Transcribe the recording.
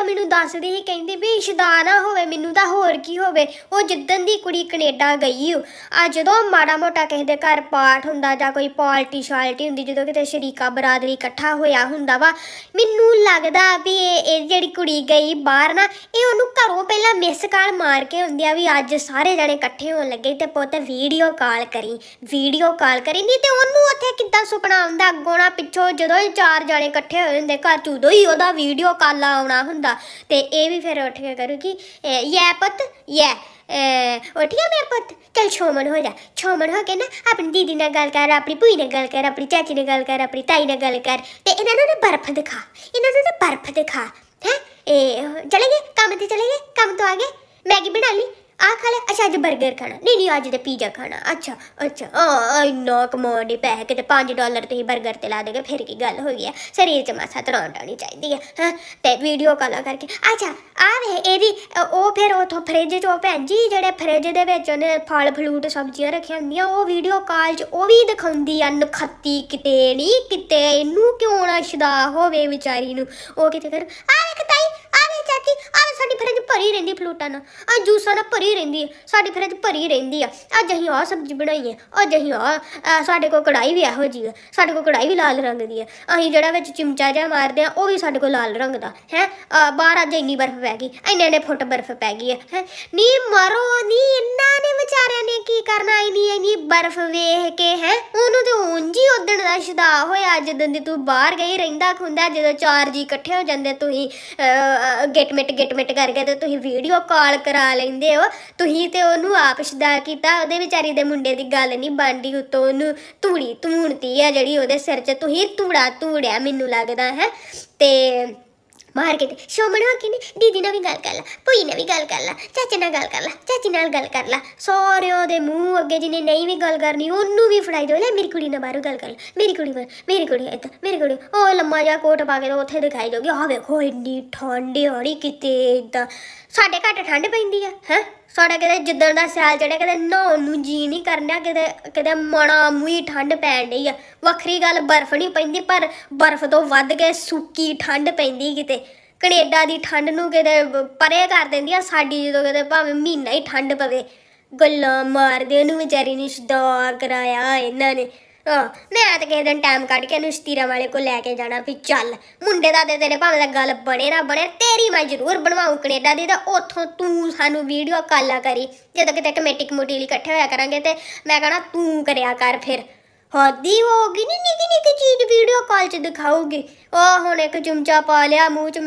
ਤਾਂ ਮੈਨੂੰ ਦੱਸਦੀ ਸੀ ਕਹਿੰਦੀ ਵੀ ਇਸ਼ਦਾ ਨਾ ਹੋਵੇ ਮੈਨੂੰ ਤਾਂ ਹੋਰ ਕੀ ਹੋਵੇ ਉਹ ਜਿੱਦਨ ਦੀ ਕੁੜੀ ਕੈਨੇਡਾ ਗਈ ਆ ਜਦੋਂ ਮਾੜਾ ਮੋਟਾ ਕਿਸੇ ਦੇ ਘਰ ਪਾਠ ਹੁੰਦਾ ਜਾਂ ਕੋਈ ਪਾਰਟੀ ਸ਼ਾਲਟੀ ਹੁੰਦੀ ਜਦੋਂ ਕਿਤੇ ਸ਼ਰੀਕਾ ਬਰਾਦਰੀ ਇਕੱਠਾ ਹੋਇਆ ਹੁੰਦਾ ਵਾ ਮੈਨੂੰ ਲੱਗਦਾ ਵੀ ਇਹ ਜਿਹੜੀ ਕੁੜੀ ਗਈ ਬਾਹਰ ਨਾ ਇਹ ਉਹਨੂੰ ਘਰੋਂ ਪਹਿਲਾਂ ਮਿਸ ਕਾਲ ਮਾਰ ਕੇ ਹੁੰਦੀ ਆ ਵੀ ਅੱਜ ਸਾਰੇ ਜਣੇ ਇਕੱਠੇ ਹੋਣ ਲੱਗੇ ਤੇ ਪੁੱਤ ਵੀਡੀਓ ਕਾਲ ਕਰੀ ਵੀਡੀਓ ਕਾਲ ਕਰੀ ਨਹੀਂ ਤੇ ਉਹਨੂੰ ਉੱਥੇ ਕਿੱਦਾਂ ਸੁਪਨਾ ਆਉਂਦਾ ਅੱਗੋਂ ਨਾ ਪਿੱਛੋਂ ਜਦੋਂ ਇਹ ਚਾਰ ਜਣੇ ਇਕੱਠੇ ਹੋਏ ਹੁੰਦੇ ਘਰ ਚ ਉਦੋਂ ਹੀ ਉਹਦਾ ਵੀਡੀਓ ਕਾਲ ਆਉਣਾ ਹੁੰਦਾ ਕਰੂਗਾ ਤੇ ਇਹ ਵੀ ਫਿਰ ਉੱਠ ਕੇ ਕਰੂਗੀ ਯੈ ਪੁੱਤ ਯੈ ਉੱਠਿਆ ਗਿਆ ਪੁੱਤ ਚਲ ਛੋਮਣ ਹੋ ਜਾ ਛੋਮਣ ਹੋ ਕੇ ਨਾ ਆਪਣੀ ਦੀਦੀ ਨਾਲ ਗੱਲ ਕਰ ਆਪਣੀ ਭੂਈ ਨਾਲ ਗੱਲ ਕਰ ਆਪਣੀ ਚਾਚੀ ਨਾਲ ਗੱਲ ਕਰ ਆਪਣੀ ਤਾਈ ਨਾਲ ਗੱਲ ਕਰ ਤੇ ਇਹਨਾਂ ਨੂੰ ਨਾ ਬਰਫ਼ ਦਿਖਾ ਇਹਨਾਂ ਨੂੰ ਨਾ ਬਰਫ਼ ਦਿਖਾ ਹੈ ਇਹ ਚਲੇਗੇ ਕੰਮ ਤੇ ਚਲੇਗੇ ਕੰਮ ਤੋਂ ਆਗੇ ਮੈਗੀ ਬਣਾ ਲਈ ਆ ਖਾ ਲੈ ਅੱਛਾ ਅੱਜ 버ਗਰ ਖਾਣਾ ਨਹੀਂ ਨਹੀਂ ਅੱਜ ਤੇ ਪੀਜ਼ਾ ਖਾਣਾ ਅੱਛਾ ਅੱਛਾ ਆ ਇੰਨਾ ਕਮਾਉਣੇ ਪੈਸੇ ਕਿਤੇ 5 ਡਾਲਰ ਤੇ ਹੀ 버ਗਰ ਤੇ ਲਾ ਦੇਗੇ ਫਿਰ ਕੀ ਗੱਲ ਹੋ ਗਈ ਹੈ ਸਰੀਰ 'ਚ ਮਾਸਾ ਤਰੋਂ ਡਾਣੀ ਚਾਹੀਦੀ ਹੈ ਹਾਂ ਤੇ ਵੀਡੀਓ ਕਾਲ ਕਰਕੇ ਅੱਛਾ ਆ ਵੇ ਇਹਦੀ ਉਹ ਫਿਰ ਉਥੋਂ ਫ੍ਰਿਜ 'ਚੋਂ ਭੈਣ ਜੀ ਜਿਹੜੇ ਫ੍ਰਿਜ ਦੇ ਵਿੱਚ ਉਹਨੇ ਫਲ ਫਲੂਟ ਸਬਜ਼ੀਆਂ ਰੱਖੀਆਂ ਹੁੰਦੀਆਂ ਉਹ ਵੀਡੀਓ ਕਾਲ 'ਚ ਉਹ ਵੀ ਦਿਖਾਉਂਦੀ ਆ ਨਖੱਤੀ ਕਿਤੇ ਨਹੀਂ ਕਿਤੇ ਇਹਨੂੰ ਕਿਉਂ ਨਾ ਸ਼ਦਾ ਹੋਵੇ ਵਿਚਾਰੀ ਨੂੰ ਉਹ ਕਿਤੇ ਕਰ ਆ ਇੱਕ ਤਾਈ ਫਰਿੱਜ ਭਰੀ ਰਹਿੰਦੀ ਫਲੂਟਾਂ ਨਾਲ ਆ ਜੂਸਾਂ ਨਾਲ ਭਰੀ ਰਹਿੰਦੀ ਹੈ ਸਾਡੀ ਫਰਿੱਜ ਭਰੀ ਰਹਿੰਦੀ ਆ ਅੱਜ ਅਸੀਂ ਆਹ ਸਬਜ਼ੀ ਬਣਾਈ ਹੈ ਅੱਜ ਅਸੀਂ ਆਹ ਸਾਡੇ ਕੋਲ ਕੜਾਈ ਵੀ ਇਹੋ ਜੀ ਹੈ ਸਾਡੇ ਕੋਲ ਕੜਾਈ ਵੀ ਲਾਲ ਰੰਗ ਦੀ ਹੈ ਅਸੀਂ ਜਿਹੜਾ ਵਿੱਚ ਚਿਮਚਾ ਜਿਹਾ ਮਾਰਦੇ ਆ ਉਹ ਵੀ ਸਾਡੇ ਕੋਲ ਲਾਲ ਰੰਗ ਦਾ ਹੈ ਬਾਹਰ ਅੱਜ ਇੰਨੀ ਬਰਫ਼ ਪੈ ਗਈ ਇੰਨੇ ਨੇ ਫੁੱਟ ਬਰਫ਼ ਪੈ ਗਈ ਹੈ ਨੀ ਮਾਰੋ ਨੀ ਇੰਨਾ ਕਰਨ ਆਈ ਨਹੀਂ ਇੰਨੀ ਬਰਫ਼ ਵੇਖ ਕੇ ਹੈ ਉਹਨੂੰ ਤੇ ਉਂਝ ਹੀ ਉਦਣ ਦਾ ਸ਼ਦਾ ਹੋਇਆ ਜਦੋਂ ਦੀ ਤੂੰ ਬਾਹਰ ਗਈ ਰਹਿੰਦਾ ਖੁੰਦਾ ਜਦੋਂ ਚਾਰ ਜੀ ਇਕੱਠੇ ਹੋ ਜਾਂਦੇ ਤੁਸੀਂ ਗਿਟਮਿਟ ਗਿਟਮਿਟ ਕਰਕੇ ਤੇ ਤੁਸੀਂ ਵੀਡੀਓ ਕਾਲ ਕਰਾ ਲੈਂਦੇ ਹੋ ਤੁਸੀਂ ਤੇ ਉਹਨੂੰ ਆਪ ਸ਼ਦਾ ਕੀਤਾ ਉਹਦੇ ਵਿਚਾਰੀ ਦੇ ਮੁੰਡੇ ਦੀ ਗੱਲ ਨਹੀਂ ਬਾਂਡੀ ਉਤੋਂ ਉਹਨੂੰ ਧੂੜੀ ਧੂਣਤੀ ਆ ਜਿਹੜੀ ਉਹਦੇ ਸਿਰ 'ਚ ਤੁਸੀਂ ਧੂੜਾ ਧੂੜਿਆ ਮੈਨੂੰ ਲੱਗਦਾ ਹੈ ਤੇ ਮਾਰ ਕੇ ਸ਼ੋਮਣ ਹੋ ਕੇ ਦੀਦੀ ਨਾਲ ਵੀ ਗੱਲ ਕਰ ਲਾ ਭੂਈ ਨਾਲ ਵੀ ਗੱਲ ਕਰ ਲਾ ਚਾਚੇ ਨਾਲ ਗੱਲ ਕਰ ਲਾ ਚਾਚੀ ਨਾਲ ਗੱਲ ਕਰ ਲਾ ਸੋਰਿਓ ਦੇ ਮੂੰਹ ਅੱਗੇ ਜਿਹਨੇ ਨਹੀਂ ਵੀ ਗੱਲ ਕਰਨੀ ਉਹਨੂੰ ਵੀ ਫੜਾਈ ਦੋ ਲੈ ਮੇਰੀ ਕੁੜੀ ਨਾਲ ਬਾਹਰੋਂ ਗੱਲ ਕਰ ਮੇਰੀ ਕੁੜੀ ਮੇਰੀ ਕੁੜੀ ਇੱਥੇ ਮੇਰੀ ਕੁੜੀ ਉਹ ਲੰਮਾ ਜਿਹਾ ਕੋਟ ਪਾ ਕੇ ਉੱਥੇ ਦਿਖਾਈ ਦੋਗੇ ਆ ਵੇਖੋ ਇੰਨੀ ਠੰਡੀ ਹੋਣੀ ਕਿਤੇ ਇਦਾਂ ਸਾਡੇ ਘੱਟ ਠੰਡ ਪੈਂਦੀ ਆ ਹੈ ਸਾਡਾ ਕਿਤੇ ਜਿੱਦਣ ਦਾ ਸਿਆਲ ਚੜਿਆ ਕਿਤੇ ਨਹਾਉਣ ਨੂੰ ਜੀ ਨਹੀਂ ਕਰਨਿਆ ਕਿਤੇ ਕਿਤੇ ਮਣਾ ਮੂਹੀ ਠੰਡ ਪੈਣ ਡਈ ਆ ਵੱਖਰੀ ਗੱਲ ਬਰਫ਼ ਨਹੀਂ ਪੈਂਦੀ ਪਰ ਬਰਫ਼ ਤੋਂ ਵੱਧ ਕੇ ਸੁੱਕੀ ਠੰਡ ਪੈਂਦੀ ਕਿਤੇ ਕੈਨੇਡਾ ਦੀ ਠੰਡ ਨੂੰ ਕਿਤੇ ਪਰੇ ਕਰ ਦਿੰਦੀ ਆ ਸਾਡੀ ਜਦੋਂ ਕਿਤੇ ਭਾਵੇਂ ਮਹੀਨਾ ਹੀ ਠੰਡ ਪਵੇ ਗੱਲਾਂ ਮਾਰਦੇ ਉਹਨੂੰ ਵਿਚਾਰੀ ਨੂੰ ਸ਼ਦਾਰ ਕਰਾਇਆ ਇਹਨਾਂ ਨੇ ਮੈਂ ਤਾਂ ਕਿਸੇ ਦਿਨ ਟਾਈਮ ਕੱਢ ਕੇ ਇਹਨੂੰ ਸਤੀਰਾ ਵਾਲੇ ਕੋਲ ਲੈ ਕੇ ਜਾਣਾ ਵੀ ਚੱਲ ਮੁੰਡੇ ਦਾ ਤੇ ਤੇਰੇ ਭਾਵੇਂ ਦਾ ਗੱਲ ਬਣੇ ਨਾ ਬਣੇ ਤੇਰੀ ਮੈਂ ਜ਼ਰੂਰ ਬਣਵਾਉਂ ਕੈਨੇਡਾ ਦੀ ਤਾਂ ਉੱਥੋਂ ਤੂੰ ਸਾਨੂੰ ਵੀਡੀਓ ਕਾਲਾ ਕਰੀ ਜਦੋਂ ਕਿਤੇ ਕਮੇਟੀ ਕਮੂਟੀ ਲਈ ਇਕੱਠੇ ਹੋਇਆ ਕਰਾਂਗੇ ਤੇ ਮੈਂ ਕਹਣਾ ਤੂੰ ਕਰਿਆ ਕਰ ਫਿਰ ਹੱਦੀ ਹੋਗੀ ਨਹੀਂ ਨਿੱਕੀ ਨਿੱਕੀ ਚੀਜ਼ ਵੀਡੀਓ ਕਾਲ 'ਚ ਦਿਖਾਉਗੀ ਉਹ ਹੁਣ ਇੱਕ ਚਮਚਾ ਪਾ ਲਿਆ ਮੂੰਹ 'ਚ